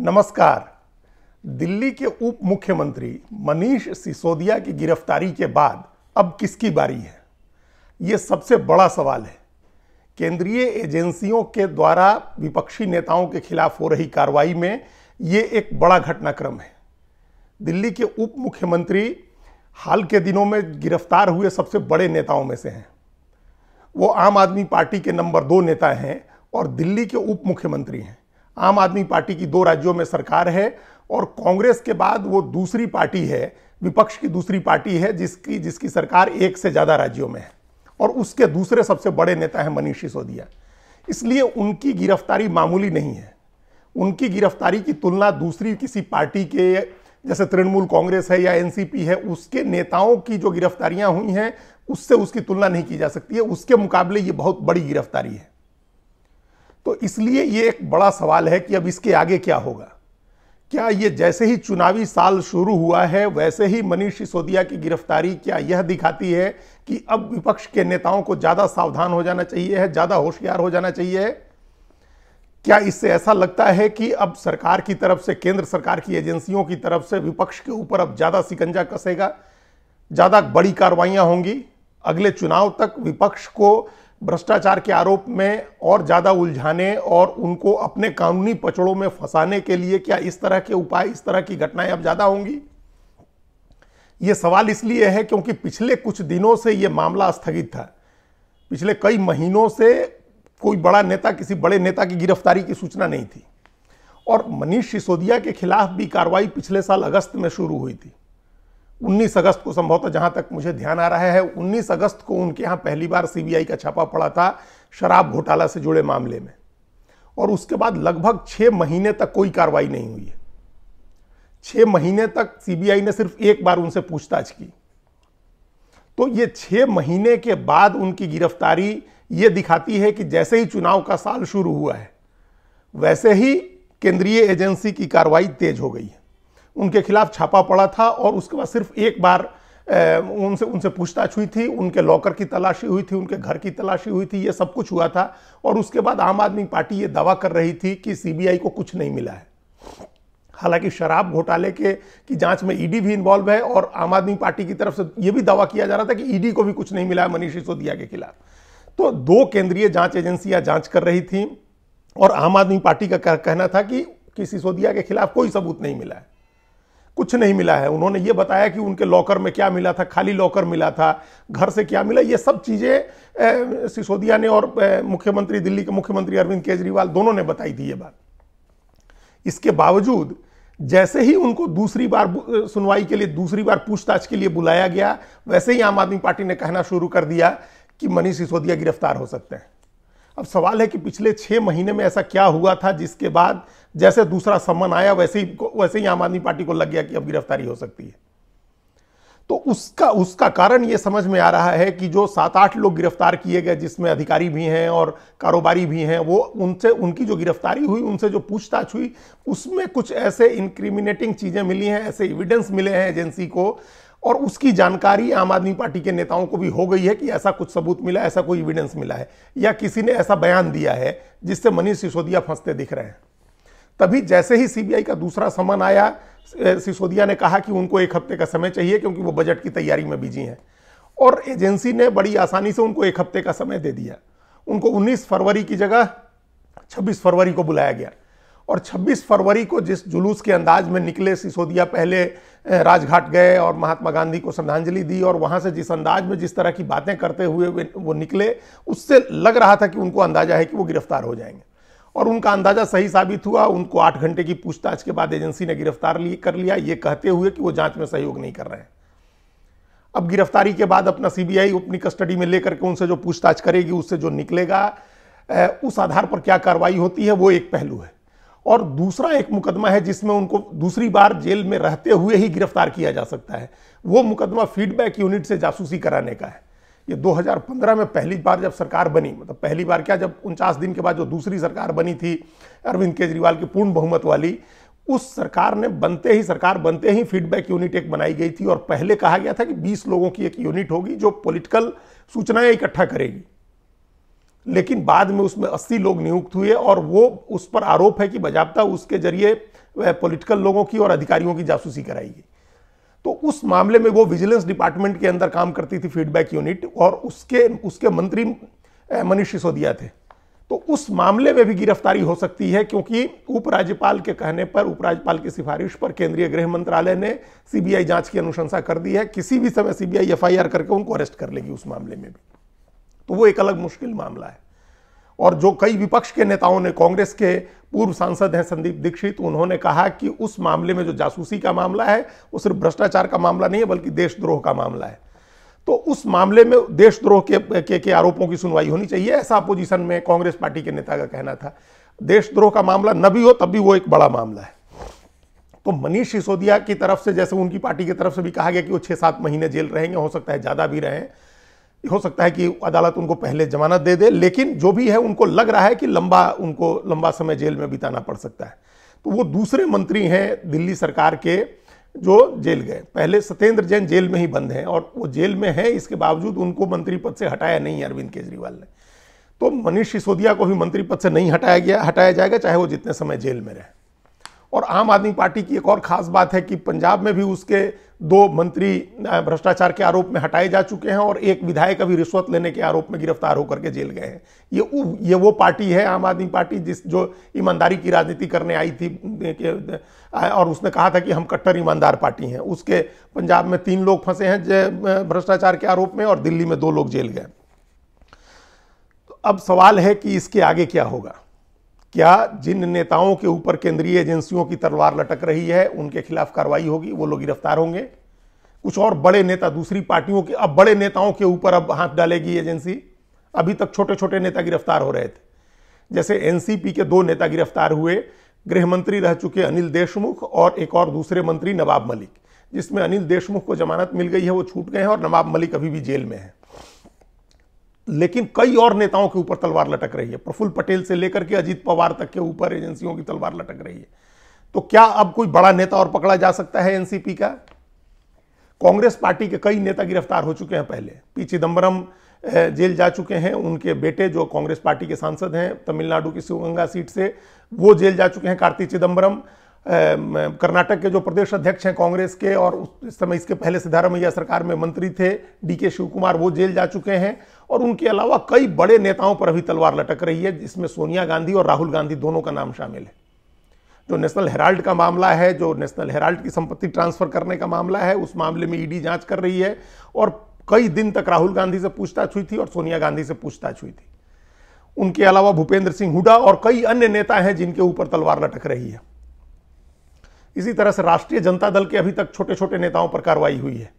नमस्कार दिल्ली के उप मुख्यमंत्री मनीष सिसोदिया की गिरफ्तारी के बाद अब किसकी बारी है ये सबसे बड़ा सवाल है केंद्रीय एजेंसियों के द्वारा विपक्षी नेताओं के खिलाफ हो रही कार्रवाई में ये एक बड़ा घटनाक्रम है दिल्ली के उप मुख्यमंत्री हाल के दिनों में गिरफ्तार हुए सबसे बड़े नेताओं में से हैं वो आम आदमी पार्टी के नंबर दो नेता हैं और दिल्ली के उप मुख्यमंत्री हैं आम आदमी पार्टी की दो राज्यों में सरकार है और कांग्रेस के बाद वो दूसरी पार्टी है विपक्ष की दूसरी पार्टी है जिसकी जिसकी सरकार एक से ज़्यादा राज्यों में है और उसके दूसरे सबसे बड़े नेता हैं मनीष सिसोदिया इसलिए उनकी गिरफ्तारी मामूली नहीं है उनकी गिरफ्तारी की तुलना दूसरी किसी पार्टी के जैसे तृणमूल कांग्रेस है या एनसीपी है उसके नेताओं की जो गिरफ्तारियां हुई हैं उससे उसकी तुलना नहीं की जा सकती है उसके मुकाबले ये बहुत बड़ी गिरफ्तारी है तो इसलिए ये एक बड़ा सवाल है कि अब इसके आगे क्या होगा क्या ये जैसे ही चुनावी साल शुरू हुआ है वैसे ही मनीष सिसोदिया की गिरफ्तारी क्या यह दिखाती है कि अब विपक्ष के नेताओं को ज़्यादा सावधान हो जाना चाहिए है ज़्यादा होशियार हो जाना चाहिए है क्या इससे ऐसा लगता है कि अब सरकार की तरफ से केंद्र सरकार की एजेंसियों की तरफ से विपक्ष के ऊपर अब ज़्यादा सिकंजा कसेगा ज़्यादा बड़ी कार्रवाइयां होंगी अगले चुनाव तक विपक्ष को भ्रष्टाचार के आरोप में और ज़्यादा उलझाने और उनको अपने कानूनी पचड़ों में फंसाने के लिए क्या इस तरह के उपाय इस तरह की घटनाएं अब ज़्यादा होंगी ये सवाल इसलिए है क्योंकि पिछले कुछ दिनों से ये मामला स्थगित था पिछले कई महीनों से कोई बड़ा नेता किसी बड़े नेता की गिरफ्तारी की सूचना नहीं थी और मनीष सिसोदिया के खिलाफ भी कार्रवाई पिछले साल अगस्त में शुरू हुई थी 19 अगस्त को संभवतः जहां तक मुझे ध्यान आ रहा है 19 अगस्त को उनके यहां पहली बार सीबीआई का छापा पड़ा था शराब घोटाला से जुड़े मामले में और उसके बाद लगभग छह महीने तक कोई कार्रवाई नहीं हुई है छह महीने तक सीबीआई ने सिर्फ एक बार उनसे पूछताछ की तो ये छह महीने के बाद उनकी गिरफ्तारी ये दिखाती है कि जैसे ही चुनाव का साल शुरू हुआ है वैसे ही केंद्रीय एजेंसी की कार्रवाई तेज हो गई है उनके खिलाफ छापा पड़ा था और उसके बाद सिर्फ एक बार उनसे उनसे पूछताछ हुई थी उनके लॉकर की तलाशी हुई थी उनके घर की तलाशी हुई थी ये सब कुछ हुआ था और उसके बाद आम आदमी पार्टी ये दावा कर रही थी कि सीबीआई को कुछ नहीं मिला है हालांकि शराब घोटाले के की जांच में ईडी भी इन्वॉल्व है और आम आदमी पार्टी की तरफ से ये भी दावा किया जा रहा था कि ईडी को भी कुछ नहीं मिला है मनीष सिसोदिया के खिलाफ तो दो केंद्रीय जांच एजेंसियां जाँच कर रही थी और आम आदमी पार्टी का कहना था कि कि सिसोदिया के खिलाफ कोई सबूत नहीं मिला है कुछ नहीं मिला है उन्होंने ये बताया कि उनके लॉकर में क्या मिला था खाली लॉकर मिला था घर से क्या मिला ये सब चीज़ें सिसोदिया ने और मुख्यमंत्री दिल्ली के मुख्यमंत्री अरविंद केजरीवाल दोनों ने बताई थी ये बात इसके बावजूद जैसे ही उनको दूसरी बार सुनवाई के लिए दूसरी बार पूछताछ के लिए बुलाया गया वैसे ही आम आदमी पार्टी ने कहना शुरू कर दिया कि मनीष सिसोदिया गिरफ्तार हो सकते हैं अब सवाल है कि पिछले छः महीने में ऐसा क्या हुआ था जिसके बाद जैसे दूसरा सम्मान आया वैसे ही वैसे ही आम आदमी पार्टी को लग गया कि अब गिरफ्तारी हो सकती है तो उसका उसका कारण ये समझ में आ रहा है कि जो सात आठ लोग गिरफ्तार किए गए जिसमें अधिकारी भी हैं और कारोबारी भी हैं वो उनसे उनकी जो गिरफ्तारी हुई उनसे जो पूछताछ हुई उसमें कुछ ऐसे इंक्रिमिनेटिंग चीज़ें मिली हैं ऐसे एविडेंस मिले हैं एजेंसी को और उसकी जानकारी आम आदमी पार्टी के नेताओं को भी हो गई है कि ऐसा कुछ सबूत मिला ऐसा कोई एविडेंस मिला है या किसी ने ऐसा बयान दिया है जिससे मनीष सिसोदिया फंसते दिख रहे हैं तभी जैसे ही सीबीआई का दूसरा समन आया सिसोदिया ने कहा कि उनको एक हफ्ते का समय चाहिए क्योंकि वो बजट की तैयारी में बिजी हैं और एजेंसी ने बड़ी आसानी से उनको एक हफ्ते का समय दे दिया उनको 19 फरवरी की जगह 26 फरवरी को बुलाया गया और 26 फरवरी को जिस जुलूस के अंदाज में निकले सिसोदिया पहले राजघाट गए और महात्मा गांधी को श्रद्धांजलि दी और वहाँ से जिस अंदाज में जिस तरह की बातें करते हुए वो निकले उससे लग रहा था कि उनको अंदाजा है कि वो गिरफ्तार हो जाएंगे और उनका अंदाजा सही साबित हुआ उनको आठ घंटे की पूछताछ के बाद एजेंसी ने गिरफ्तार कर लिया ये कहते हुए कि वो जांच में सहयोग नहीं कर रहे हैं अब गिरफ्तारी के बाद अपना सीबीआई अपनी कस्टडी में लेकर के उनसे जो पूछताछ करेगी उससे जो निकलेगा उस आधार पर क्या कार्रवाई होती है वो एक पहलू है और दूसरा एक मुकदमा है जिसमें उनको दूसरी बार जेल में रहते हुए ही गिरफ्तार किया जा सकता है वो मुकदमा फीडबैक यूनिट से जासूसी कराने का है ये 2015 में पहली बार जब सरकार बनी मतलब पहली बार क्या जब उनचास दिन के बाद जो दूसरी सरकार बनी थी अरविंद केजरीवाल की पूर्ण बहुमत वाली उस सरकार ने बनते ही सरकार बनते ही फीडबैक यूनिट एक बनाई गई थी और पहले कहा गया था कि 20 लोगों की एक यूनिट होगी जो पॉलिटिकल सूचनाएं इकट्ठा करेगी लेकिन बाद में उसमें 80 लोग नियुक्त हुए और वो उस पर आरोप है कि बजाबता उसके जरिए पॉलिटिकल लोगों की और अधिकारियों की जासूसी कराई गई तो उस मामले में वो विजिलेंस डिपार्टमेंट के अंदर काम करती थी फीडबैक यूनिट और उसके उसके मंत्री मनीष सिसोदिया थे तो उस मामले में भी गिरफ्तारी हो सकती है क्योंकि उपराज्यपाल के कहने पर उपराज्यपाल की सिफारिश पर केंद्रीय गृह मंत्रालय ने सीबीआई जांच की अनुशंसा कर दी है किसी भी समय सीबीआई एफआईआर करके उनको अरेस्ट कर लेगी उस मामले में भी तो वो एक अलग मुश्किल मामला है और जो कई विपक्ष के नेताओं ने कांग्रेस के पूर्व सांसद हैं संदीप दीक्षित उन्होंने कहा कि उस मामले में जो जासूसी का मामला है वो सिर्फ भ्रष्टाचार का मामला नहीं है बल्कि देशद्रोह का मामला है तो उस मामले में देशद्रोह के, के के आरोपों की सुनवाई होनी चाहिए ऐसा अपोजिशन में कांग्रेस पार्टी के नेता का कहना था देशद्रोह का मामला न भी हो तब भी वो एक बड़ा मामला है तो मनीष सिसोदिया की तरफ से जैसे उनकी पार्टी की तरफ से भी कहा गया कि वो छह सात महीने जेल रहेंगे हो सकता है ज़्यादा भी रहें हो सकता है कि अदालत उनको पहले जमानत दे दे लेकिन जो भी है उनको लग रहा है कि लंबा उनको लंबा समय जेल में बिताना पड़ सकता है तो वो दूसरे मंत्री हैं दिल्ली सरकार के जो जेल गए पहले सत्येंद्र जैन जेल में ही बंद हैं और वो जेल में हैं इसके बावजूद उनको मंत्री पद से हटाया नहीं अरविंद केजरीवाल ने तो मनीष सिसोदिया को भी मंत्री पद से नहीं हटाया गया हटाया जाएगा चाहे वो जितने समय जेल में रहे और आम आदमी पार्टी की एक और खास बात है कि पंजाब में भी उसके दो मंत्री भ्रष्टाचार के आरोप में हटाए जा चुके हैं और एक विधायक अभी रिश्वत लेने के आरोप में गिरफ्तार होकर के जेल गए हैं ये ये वो पार्टी है आम आदमी पार्टी जिस जो ईमानदारी की राजनीति करने आई थी और उसने कहा था कि हम कट्टर ईमानदार पार्टी हैं उसके पंजाब में तीन लोग फंसे हैं भ्रष्टाचार के आरोप में और दिल्ली में दो लोग जेल गए तो अब सवाल है कि इसके आगे क्या होगा क्या जिन नेताओं के ऊपर केंद्रीय एजेंसियों की तलवार लटक रही है उनके खिलाफ कार्रवाई होगी वो लोग गिरफ्तार होंगे कुछ और बड़े नेता दूसरी पार्टियों के अब बड़े नेताओं के ऊपर अब हाथ डालेगी एजेंसी अभी तक छोटे छोटे नेता गिरफ्तार हो रहे थे जैसे एनसीपी के दो नेता गिरफ्तार हुए गृह मंत्री रह चुके अनिल देशमुख और एक और दूसरे मंत्री नवाब मलिक जिसमें अनिल देशमुख को जमानत मिल गई है वो छूट गए हैं और नवाब मलिक अभी भी जेल में है लेकिन कई और नेताओं के ऊपर तलवार लटक रही है प्रफुल्ल पटेल से लेकर के अजीत पवार तक के ऊपर एजेंसियों की तलवार लटक रही है तो क्या अब कोई बड़ा नेता और पकड़ा जा सकता है एनसीपी का कांग्रेस पार्टी के कई नेता गिरफ्तार हो चुके हैं पहले पी चिदम्बरम जेल जा चुके हैं उनके बेटे जो कांग्रेस पार्टी के सांसद हैं तमिलनाडु की शिवगंगा सीट से वो जेल जा चुके हैं कार्ति चिदम्बरम कर्नाटक के जो प्रदेश अध्यक्ष हैं कांग्रेस के और इस समय इसके पहले सिद्धारमैया सरकार में मंत्री थे डी शिव शिवकुमार वो जेल जा चुके हैं और उनके अलावा कई बड़े नेताओं पर अभी तलवार लटक रही है जिसमें सोनिया गांधी और राहुल गांधी दोनों का नाम शामिल है जो नेशनल हेराल्ड का मामला है जो नेशनल हेराल्ड की संपत्ति ट्रांसफर करने का मामला है उस मामले में ईडी जांच कर रही है और कई दिन तक राहुल गांधी से पूछताछ हुई थी और सोनिया गांधी से पूछताछ हुई थी उनके अलावा भूपेंद्र सिंह हुडा और कई अन्य नेता हैं जिनके ऊपर तलवार लटक रही है इसी तरह से राष्ट्रीय जनता दल के अभी तक छोटे छोटे नेताओं पर कार्रवाई हुई है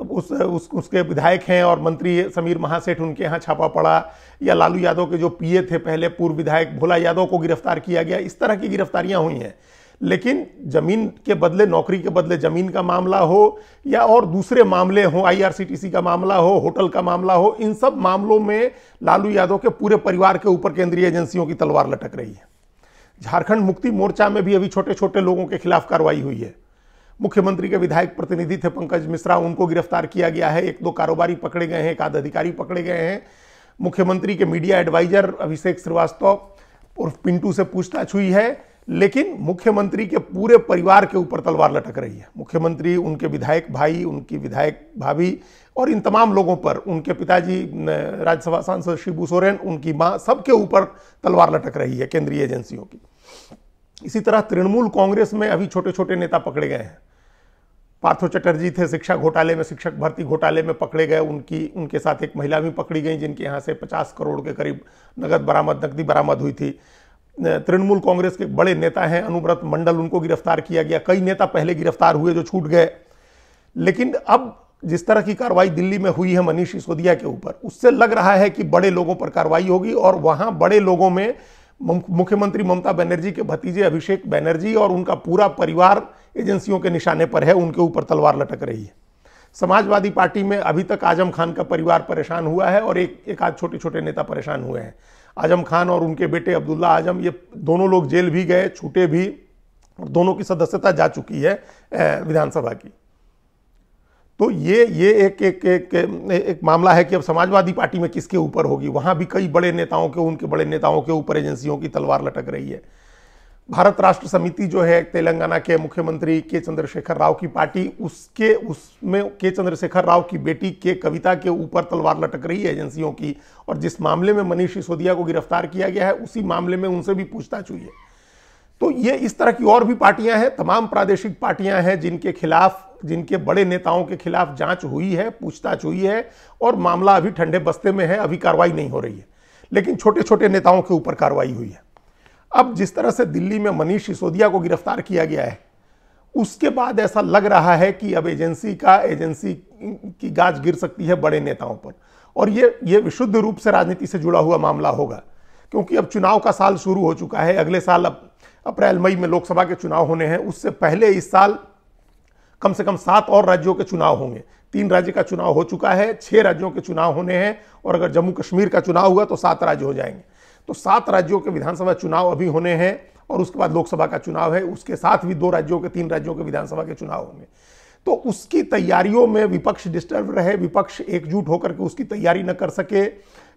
उस, उस उसके विधायक हैं और मंत्री समीर महासेठ उनके यहाँ छापा पड़ा या लालू यादव के जो पीए थे पहले पूर्व विधायक भोला यादव को गिरफ्तार किया गया इस तरह की गिरफ्तारियां हुई हैं लेकिन जमीन के बदले नौकरी के बदले जमीन का मामला हो या और दूसरे मामले हो आईआरसीटीसी का मामला हो होटल का मामला हो इन सब मामलों में लालू यादव के पूरे परिवार के ऊपर केंद्रीय एजेंसियों की तलवार लटक रही है झारखंड मुक्ति मोर्चा में भी अभी छोटे छोटे लोगों के खिलाफ कार्रवाई हुई है मुख्यमंत्री के विधायक प्रतिनिधि थे पंकज मिश्रा उनको गिरफ्तार किया गया है एक दो कारोबारी पकड़े गए हैं एक आध अधिकारी पकड़े गए हैं मुख्यमंत्री के मीडिया एडवाइजर अभिषेक श्रीवास्तव और पिंटू से पूछताछ हुई है लेकिन मुख्यमंत्री के पूरे परिवार के ऊपर तलवार लटक रही है मुख्यमंत्री उनके विधायक भाई उनकी विधायक भाभी और इन तमाम लोगों पर उनके पिताजी राज्यसभा सांसद शिबू सोरेन उनकी माँ सबके ऊपर तलवार लटक रही है केंद्रीय एजेंसियों की इसी तरह तृणमूल कांग्रेस में अभी छोटे छोटे नेता पकड़े गए हैं पार्थो चटर्जी थे शिक्षा घोटाले में शिक्षक भर्ती घोटाले में पकड़े गए उनकी उनके साथ एक महिला भी पकड़ी गई जिनके यहाँ से 50 करोड़ के करीब नगद बरामद नकदी बरामद हुई थी तृणमूल कांग्रेस के बड़े नेता हैं अनुव्रत मंडल उनको गिरफ्तार किया गया कई नेता पहले गिरफ्तार हुए जो छूट गए लेकिन अब जिस तरह की कार्रवाई दिल्ली में हुई है मनीष सिसोदिया के ऊपर उससे लग रहा है कि बड़े लोगों पर कार्रवाई होगी और वहां बड़े लोगों में मुख्यमंत्री ममता बनर्जी के भतीजे अभिषेक बनर्जी और उनका पूरा परिवार एजेंसियों के निशाने पर है उनके ऊपर तलवार लटक रही है समाजवादी पार्टी में अभी तक आजम खान का परिवार परेशान हुआ है और एक एक आध छोटे छोटे नेता परेशान हुए हैं आजम खान और उनके बेटे अब्दुल्ला आजम ये दोनों लोग जेल भी गए छूटे भी और दोनों की सदस्यता जा चुकी है विधानसभा की तो ये ये एक एक एक, एक मामला है कि अब समाजवादी पार्टी में किसके ऊपर होगी वहाँ भी कई बड़े नेताओं के उनके बड़े नेताओं के ऊपर एजेंसियों की तलवार लटक रही है भारत राष्ट्र समिति जो है तेलंगाना के मुख्यमंत्री के चंद्रशेखर राव की पार्टी उसके उसमें के चंद्रशेखर राव की बेटी के कविता के ऊपर तलवार लटक रही है एजेंसियों की और जिस मामले में मनीष सिसोदिया को गिरफ्तार किया गया है उसी मामले में उनसे भी पूछताछ हुई है तो ये इस तरह की और भी पार्टियां हैं तमाम प्रादेशिक पार्टियां हैं जिनके खिलाफ जिनके बड़े नेताओं के खिलाफ जांच हुई है पूछताछ हुई है और मामला अभी ठंडे बस्ते में है अभी कार्रवाई नहीं हो रही है लेकिन छोटे छोटे नेताओं के ऊपर कार्रवाई हुई है अब जिस तरह से दिल्ली में मनीष सिसोदिया को गिरफ्तार किया गया है उसके बाद ऐसा लग रहा है कि अब एजेंसी का एजेंसी की गाज गिर सकती है बड़े नेताओं पर और ये ये विशुद्ध रूप से राजनीति से जुड़ा हुआ मामला होगा क्योंकि अब चुनाव का साल शुरू हो चुका है अगले साल अब अप्रैल मई में लोकसभा के चुनाव होने हैं उससे पहले इस साल कम से कम सात और राज्यों के चुनाव होंगे तीन राज्य का चुनाव हो चुका है छह राज्यों के चुनाव होने हैं और अगर जम्मू कश्मीर का चुनाव हुआ तो सात राज्य हो जाएंगे तो सात राज्यों के विधानसभा चुनाव अभी होने हैं और उसके बाद लोकसभा का चुनाव है उसके साथ भी दो राज्यों के तीन राज्यों के विधानसभा के चुनाव होंगे तो उसकी तैयारियों में विपक्ष डिस्टर्ब रहे विपक्ष एकजुट होकर के उसकी तैयारी न कर सके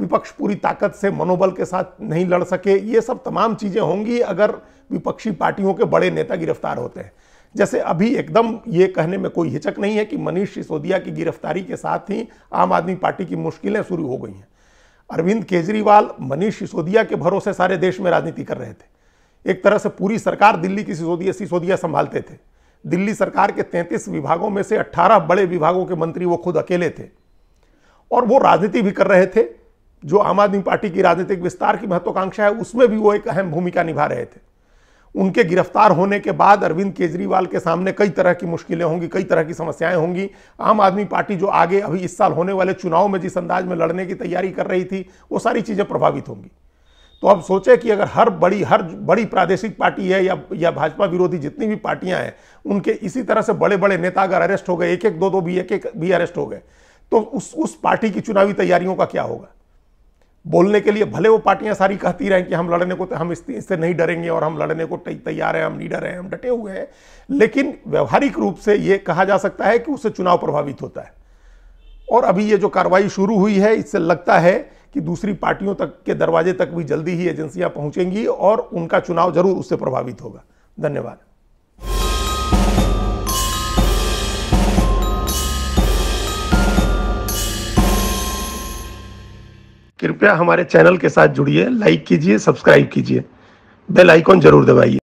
विपक्ष पूरी ताकत से मनोबल के साथ नहीं लड़ सके ये सब तमाम चीज़ें होंगी अगर विपक्षी पार्टियों के बड़े नेता गिरफ्तार होते हैं जैसे अभी एकदम ये कहने में कोई हिचक नहीं है कि मनीष सिसोदिया की गिरफ्तारी के साथ ही आम आदमी पार्टी की मुश्किलें शुरू हो गई हैं अरविंद केजरीवाल मनीष सिसोदिया के भरोसे सारे देश में राजनीति कर रहे थे एक तरह से पूरी सरकार दिल्ली की सिसोदिया सिसोदिया संभालते थे दिल्ली सरकार के 33 विभागों में से 18 बड़े विभागों के मंत्री वो खुद अकेले थे और वो राजनीति भी कर रहे थे जो आम आदमी पार्टी की राजनीतिक विस्तार की महत्वाकांक्षा है उसमें भी वो एक अहम भूमिका निभा रहे थे उनके गिरफ्तार होने के बाद अरविंद केजरीवाल के सामने कई तरह की मुश्किलें होंगी कई तरह की समस्याएं होंगी आम आदमी पार्टी जो आगे अभी इस साल होने वाले चुनाव में जिस अंदाज में लड़ने की तैयारी कर रही थी वो सारी चीज़ें प्रभावित होंगी तो अब सोचे कि अगर हर बड़ी हर बड़ी प्रादेशिक पार्टी है या या भाजपा विरोधी जितनी भी पार्टियां हैं उनके इसी तरह से बड़े बड़े नेता अगर अरेस्ट हो गए एक एक दो दो भी एक एक भी अरेस्ट हो गए तो उस उस पार्टी की चुनावी तैयारियों का क्या होगा बोलने के लिए भले वो पार्टियां सारी कहती रहें कि हम लड़ने को हम इससे नहीं डरेंगे और हम लड़ने को तैयार हैं हम लीडर हैं हम डटे हुए हैं लेकिन व्यवहारिक रूप से ये कहा जा सकता है कि उससे चुनाव प्रभावित होता है और अभी ये जो कार्रवाई शुरू हुई है इससे लगता है कि दूसरी पार्टियों तक के दरवाजे तक भी जल्दी ही एजेंसियां पहुंचेंगी और उनका चुनाव जरूर उससे प्रभावित होगा धन्यवाद कृपया हमारे चैनल के साथ जुड़िए लाइक कीजिए सब्सक्राइब कीजिए बेल आइकॉन जरूर दबाइए